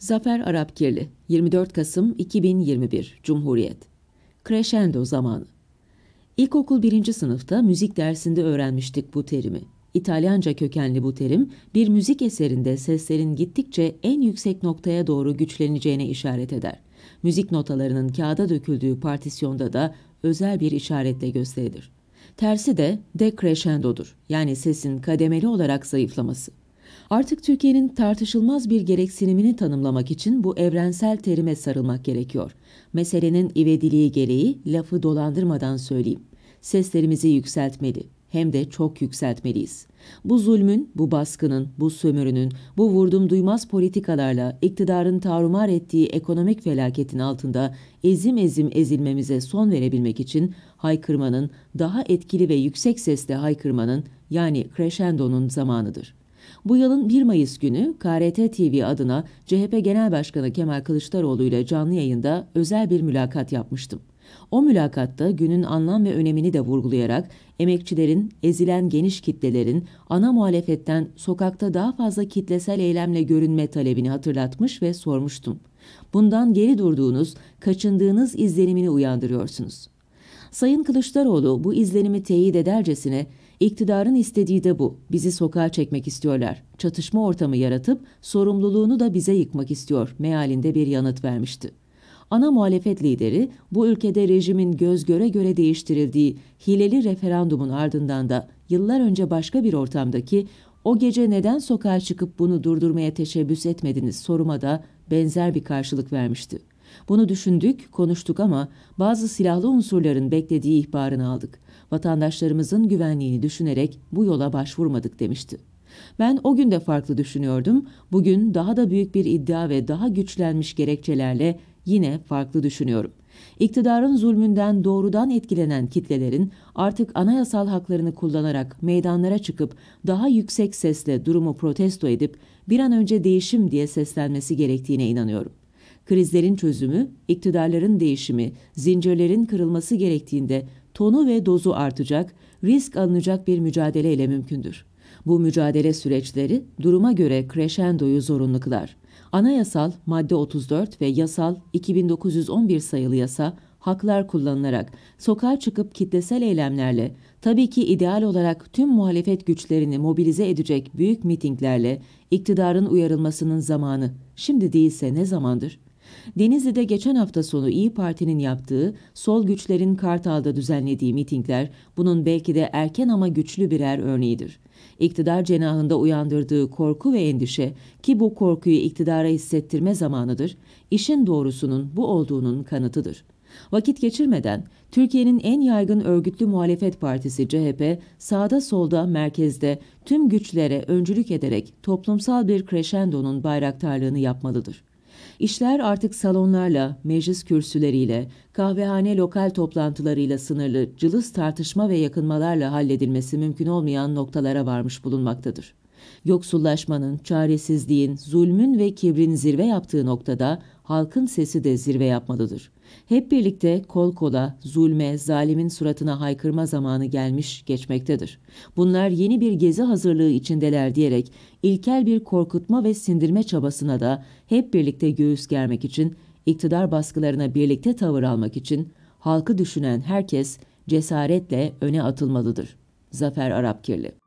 Zafer Arapkirli 24 Kasım 2021 Cumhuriyet Crescendo zamanı İlkokul 1. sınıfta müzik dersinde öğrenmiştik bu terimi. İtalyanca kökenli bu terim bir müzik eserinde seslerin gittikçe en yüksek noktaya doğru güçleneceğine işaret eder. Müzik notalarının kağıda döküldüğü partisyonda da özel bir işaretle gösterilir. Tersi de decrescendo'dur yani sesin kademeli olarak zayıflaması. Artık Türkiye'nin tartışılmaz bir gereksinimini tanımlamak için bu evrensel terime sarılmak gerekiyor. Meselenin ivediliği gereği lafı dolandırmadan söyleyeyim. Seslerimizi yükseltmeli, hem de çok yükseltmeliyiz. Bu zulmün, bu baskının, bu sömürünün, bu vurdum duymaz politikalarla iktidarın tarumar ettiği ekonomik felaketin altında ezim ezim ezilmemize son verebilmek için haykırmanın, daha etkili ve yüksek sesle haykırmanın yani crescendo'nun zamanıdır. Bu yılın 1 Mayıs günü KRT TV adına CHP Genel Başkanı Kemal Kılıçdaroğlu ile canlı yayında özel bir mülakat yapmıştım. O mülakatta günün anlam ve önemini de vurgulayarak emekçilerin, ezilen geniş kitlelerin ana muhalefetten sokakta daha fazla kitlesel eylemle görünme talebini hatırlatmış ve sormuştum. Bundan geri durduğunuz, kaçındığınız izlenimini uyandırıyorsunuz. Sayın Kılıçdaroğlu bu izlenimi teyit edercesine İktidarın istediği de bu. Bizi sokağa çekmek istiyorlar. Çatışma ortamı yaratıp sorumluluğunu da bize yıkmak istiyor mealinde bir yanıt vermişti. Ana muhalefet lideri bu ülkede rejimin göz göre göre değiştirildiği hileli referandumun ardından da yıllar önce başka bir ortamdaki o gece neden sokağa çıkıp bunu durdurmaya teşebbüs etmediniz soruma da benzer bir karşılık vermişti. Bunu düşündük, konuştuk ama bazı silahlı unsurların beklediği ihbarını aldık vatandaşlarımızın güvenliğini düşünerek bu yola başvurmadık demişti. Ben o gün de farklı düşünüyordum. Bugün daha da büyük bir iddia ve daha güçlenmiş gerekçelerle yine farklı düşünüyorum. İktidarın zulmünden doğrudan etkilenen kitlelerin artık anayasal haklarını kullanarak meydanlara çıkıp daha yüksek sesle durumu protesto edip bir an önce değişim diye seslenmesi gerektiğine inanıyorum. Krizlerin çözümü, iktidarların değişimi, zincirlerin kırılması gerektiğinde tonu ve dozu artacak, risk alınacak bir mücadele ile mümkündür. Bu mücadele süreçleri duruma göre crescendoyu zorunlu kılar. Anayasal madde 34 ve yasal 2911 sayılı yasa haklar kullanılarak sokağa çıkıp kitlesel eylemlerle, tabii ki ideal olarak tüm muhalefet güçlerini mobilize edecek büyük mitinglerle iktidarın uyarılmasının zamanı şimdi değilse ne zamandır? Denizli'de geçen hafta sonu İyi Parti'nin yaptığı sol güçlerin Kartal'da düzenlediği mitingler bunun belki de erken ama güçlü birer örneğidir. İktidar cenahında uyandırdığı korku ve endişe ki bu korkuyu iktidara hissettirme zamanıdır, işin doğrusunun bu olduğunun kanıtıdır. Vakit geçirmeden Türkiye'nin en yaygın örgütlü muhalefet partisi CHP, sağda solda merkezde tüm güçlere öncülük ederek toplumsal bir kreşendonun bayraktarlığını yapmalıdır. İşler artık salonlarla, meclis kürsüleriyle, kahvehane lokal toplantılarıyla sınırlı cılız tartışma ve yakınmalarla halledilmesi mümkün olmayan noktalara varmış bulunmaktadır. Yoksullaşmanın, çaresizliğin, zulmün ve kibrin zirve yaptığı noktada halkın sesi de zirve yapmalıdır. Hep birlikte kol kola, zulme, zalimin suratına haykırma zamanı gelmiş geçmektedir. Bunlar yeni bir gezi hazırlığı içindeler diyerek ilkel bir korkutma ve sindirme çabasına da hep birlikte göğüs germek için, iktidar baskılarına birlikte tavır almak için halkı düşünen herkes cesaretle öne atılmalıdır. Zafer Arapkirli